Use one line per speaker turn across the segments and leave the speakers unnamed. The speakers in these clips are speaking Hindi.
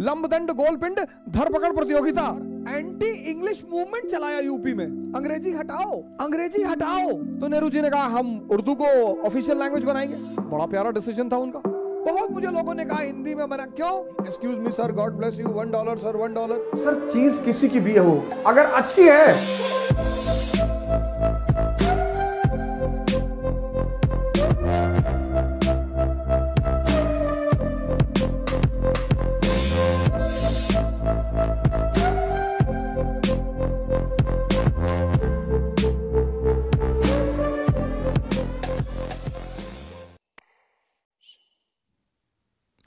लंबदंड गोलपिंड धरपकड़ प्रतियोगिता एंटी इंग्लिश मूवमेंट चलाया यूपी में अंग्रेजी हटाओ अंग्रेजी हटाओ तो नेहरू जी ने कहा हम उर्दू को ऑफिशियल लैंग्वेज बनाएंगे बड़ा प्यारा डिसीजन था उनका बहुत मुझे लोगों ने कहा हिंदी में बना क्यों excuse me sir God bless you one dollar sir one dollar sir चीज किसी की भी हो अगर अच्छी है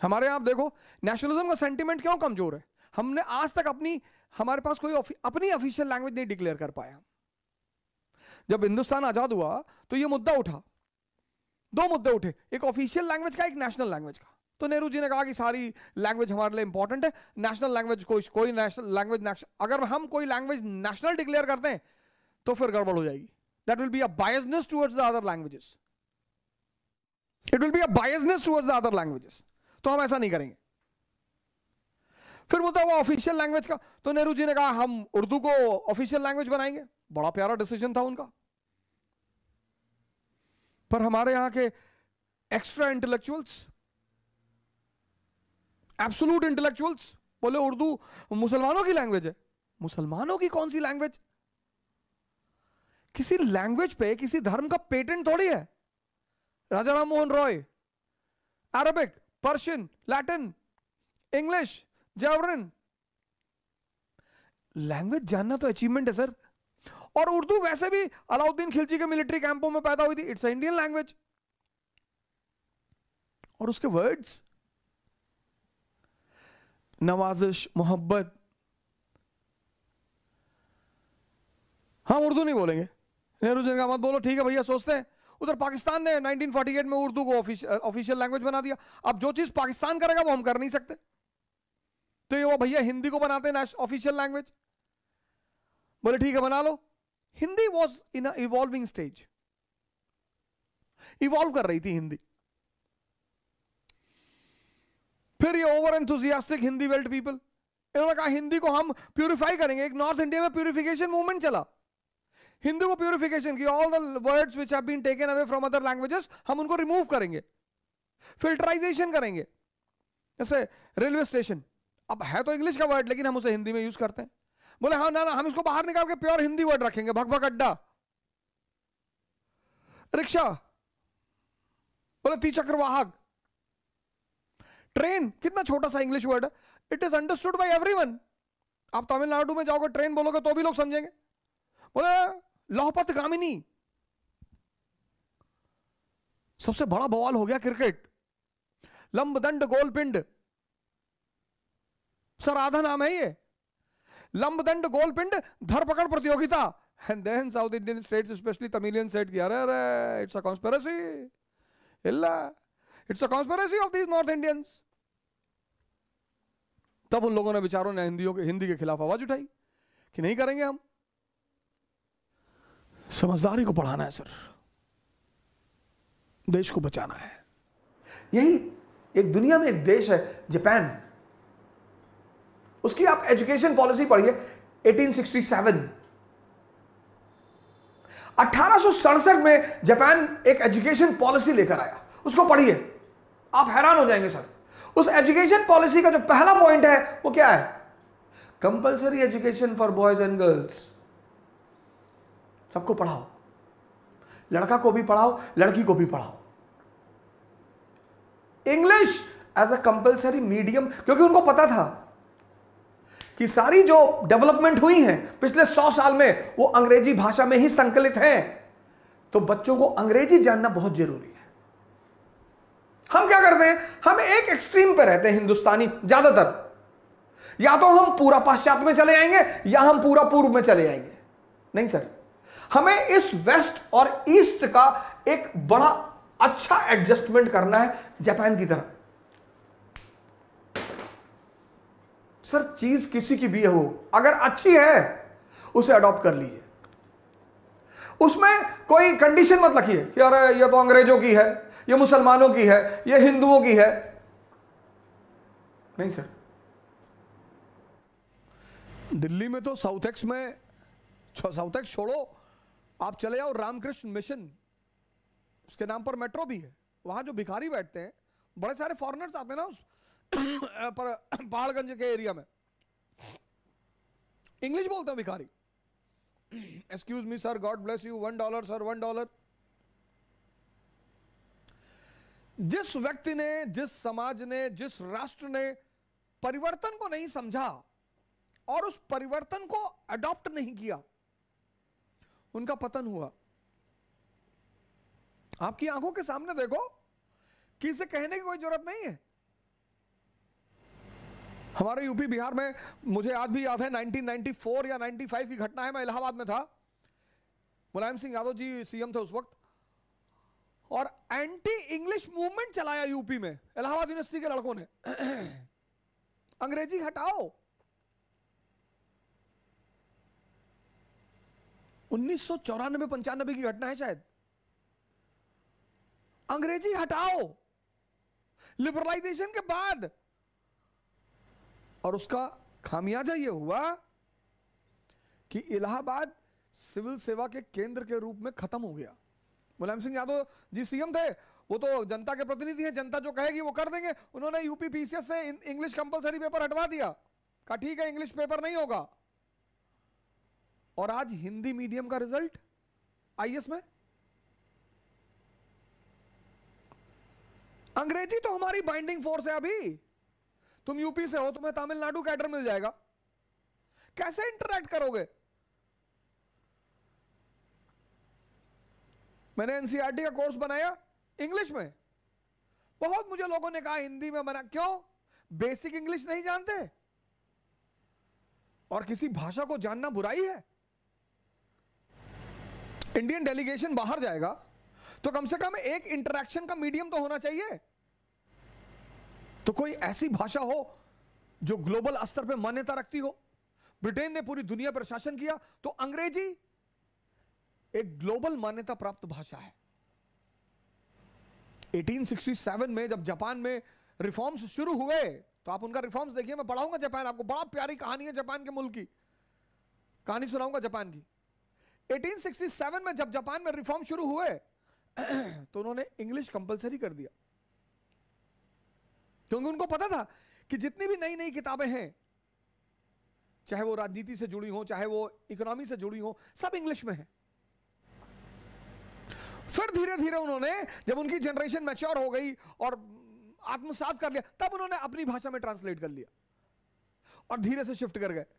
हमारे यहाँ आप देखो नेशनलिज्म का सेंटिमेंट क्यों कमजोर है हमने आज तक अपनी हमारे पास कोई अपनी ऑफिशियल लैंग्वेज नहीं डिक्लेयर कर पाया जब हिंदुस्तान आजाद हुआ तो यह मुद्दा उठा दो मुद्दे उठे एक ऑफिशियल लैंग्वेज का एक नेशनल लैंग्वेज का तो नेहरू जी ने कहा कि सारी लैंग्वेज हमारे लिए इंपॉर्टेंट है नेशनल लैंग्वेज कोई कोई नेशनल लैंग्वेज अगर हम कोई लैंग्वेज नेशनल डिक्लेयर करते हैं तो फिर गड़बड़ हो जाएगी that will be a biasness towards the other languages it will be a biasness towards the other languages तो हम ऐसा नहीं करेंगे फिर बोलता है वो ऑफिशियल लैंग्वेज का तो नेहरू जी ने कहा हम उर्दू को ऑफिशियल लैंग्वेज बनाएंगे बड़ा प्यारा डिसीजन था उनका पर हमारे यहां के एक्स्ट्रा इंटेलेक्चुअल्स एब्सोलूट इंटेलेक्चुअल्स बोले उर्दू मुसलमानों की लैंग्वेज है मुसलमानों की कौन सी लैंग्वेज किसी लैंग्वेज पे किसी धर्म का पेटेंट थोड़ी है Raja Ram Mohan Roy Arabic Persian, Latin, English, जावरन लैंग्वेज जानना तो अचीवमेंट है सर और उर्दू वैसे भी अलाउद्दीन खिलजी के मिलिट्री कैंपों में पैदा हुई थी इट्स इंडियन लैंग्वेज और उसके वर्ड्स नवाजिश मोहब्बत हम उर्दू नहीं बोलेंगे नेहरू जी का मत बोलो ठीक है भैया सोचते हैं उधर पाकिस्तान ने 1948 में उर्दू को ऑफिशियल लैंग्वेज बना दिया अब जो चीज पाकिस्तान करेगा वो हम कर नहीं सकते तो ये वो भैया हिंदी को बनाते हैं ऑफिशियल लैंग्वेज बोले ठीक है बना लो Hindi was in evolving stage evolve कर रही थी हिंदी फिर ये ओवर एंथुजियास्टिक हिंदी वेल्ड पीपल इन्होंने कहा हिंदी को हम प्यूरिफाई करेंगे एक नॉर्थ इंडिया में प्यूरिफिकेशन मूवमेंट चला हिंदू को प्योरिफिकेशन की all the words which have been taken away from other languages हम उनको रिमूव करेंगे फिल्टराइजेशन करेंगे जैसे रेलवे स्टेशन अब है तो इंग्लिश का वर्ड लेकिन हम उसे हिंदी में यूज करते हैं बोले हाँ ना ना हम इसको बाहर निकाल के प्योर हिंदी वर्ड रखेंगे भग भग अड्डा रिक्शा बोले तीचक्र वाहक ट्रेन कितना छोटा सा इंग्लिश वर्ड है it is understood everyone आप तमिलनाडु में जाओगे ट्रेन बोलोगे तो भी लोग समझेंगे बोला लौहपथ गामिनी सबसे बड़ा बवाल हो गया क्रिकेट लंब गोल गोलपिंड सर आधा नाम है ये लंबदंड गोलपिंड धरपकड़ प्रतियोगिता and then South Indian states specially Tamilian state की अरे अरे इट्स अ कॉन्स्पेरेसी इल्ला it's a conspiracy of these North Indians तब उन लोगों ने विचारों ने हिंदियों के हिंदी के खिलाफ आवाज उठाई कि नहीं करेंगे हम समझदारी को पढ़ाना है सर देश को बचाना है यही एक दुनिया में एक देश है जापान उसकी आप एजुकेशन पॉलिसी पढ़िए 1867 अठारह में जापान एक एजुकेशन पॉलिसी लेकर आया उसको पढ़िए आप हैरान हो जाएंगे सर उस एजुकेशन पॉलिसी का जो पहला पॉइंट है वो क्या है compulsory education for boys and girls सबको पढ़ाओ लड़का को भी पढ़ाओ लड़की को भी पढ़ाओ English as a compulsory medium क्योंकि उनको पता था कि सारी जो डेवलपमेंट हुई है पिछले सौ साल में वो अंग्रेजी भाषा में ही संकलित हैं तो बच्चों को अंग्रेजी जानना बहुत जरूरी है हम क्या करते हैं हम एक एक्सट्रीम पर रहते हैं हिंदुस्तानी ज्यादातर या तो हम पूरा पाश्चात्य में चले जाएंगे या हम पूरा पूर्व में चले जाएंगे नहीं सर हमें इस वेस्ट और ईस्ट का एक बड़ा अच्छा एडजस्टमेंट करना है जापान की तरह सर चीज किसी की भी हो अगर अच्छी है उसे अडॉप्ट कर लीजिए उसमें कोई कंडीशन मत रखिए कि अरे ये तो अंग्रेजों की है ये मुसलमानों की है ये हिंदुओं की है नहीं सर दिल्ली में तो साउथ एक्स में साउथ एक्स छोड़ो आप चले जाओ रामकृष्ण मिशन उसके नाम पर मेट्रो भी है वहां जो भिखारी बैठते हैं बड़े सारे फॉरनर्स आते हैं ना उस पर पहाड़गंज के एरिया में इंग्लिश बोलते हैं भिखारी excuse me sir God bless you one dollar sir one dollar जिस व्यक्ति ने जिस समाज ने जिस राष्ट्र ने परिवर्तन को नहीं समझा और उस परिवर्तन को अडॉप्ट नहीं किया उनका पतन हुआ आपकी आंखों के सामने देखो कि इसे कहने की कोई जरूरत नहीं है हमारे यूपी बिहार में मुझे आज भी याद है 1994 या 95 की घटना है मैं इलाहाबाद में था मुलायम सिंह यादव जी सीएम थे उस वक्त और एंटी इंग्लिश मूवमेंट चलाया यूपी में इलाहाबाद यूनिवर्सिटी के लड़कों ने अंग्रेजी हटाओ उन्नीस सौ चौरानबे पंचानबे की घटना है शायद अंग्रेजी हटाओ लिबरलाइजेशन के बाद और उसका खामियाजा यह हुआ कि इलाहाबाद सिविल सेवा के केंद्र के रूप में खत्म हो गया मुलायम सिंह यादव जी सीएम थे वो तो जनता के प्रतिनिधि हैं जनता जो कहेगी वो कर देंगे उन्होंने यूपी पीसीएस से इंग्लिश कंपलसरी पेपर हटवा दिया कहा ठीक है इंग्लिश पेपर नहीं होगा और आज हिंदी मीडियम का रिजल्ट आईएस में अंग्रेजी तो हमारी बाइंडिंग फोर्स है अभी तुम यूपी से हो तुम्हें तमिलनाडु कैडर मिल जाएगा कैसे इंटरेक्ट करोगे मैंने एनसीईआरटी e का कोर्स बनाया इंग्लिश में बहुत मुझे लोगों ने कहा हिंदी में बना क्यों बेसिक इंग्लिश नहीं जानते और किसी भाषा को जानना बुराई है इंडियन डेलीगेशन बाहर जाएगा तो कम से कम एक इंटरेक्शन का मीडियम तो होना चाहिए तो कोई ऐसी भाषा हो जो ग्लोबल स्तर पर मान्यता रखती हो ब्रिटेन ने पूरी दुनिया पर शासन किया तो अंग्रेजी एक ग्लोबल मान्यता प्राप्त भाषा है 1867 में जब जापान में रिफॉर्म्स शुरू हुए तो आप उनका रिफॉर्म्स देखिए मैं पढ़ाऊंगा जापान आपको बड़ा प्यारी कहानी है जापान के मुल्क की कहानी सुनाऊंगा जापान की 1867 में जब जापान में रिफॉर्म शुरू हुए तो उन्होंने इंग्लिश कंपलसरी कर दिया क्योंकि उनको पता था कि जितनी भी नई नई किताबें हैं चाहे वो राजनीति से जुड़ी हो चाहे वो इकोनॉमी से जुड़ी हो सब इंग्लिश में है फिर धीरे धीरे उन्होंने जब उनकी जनरेशन मैच्योर हो गई और आत्मसात कर लिया तब उन्होंने अपनी भाषा में ट्रांसलेट कर लिया और धीरे से शिफ्ट कर गए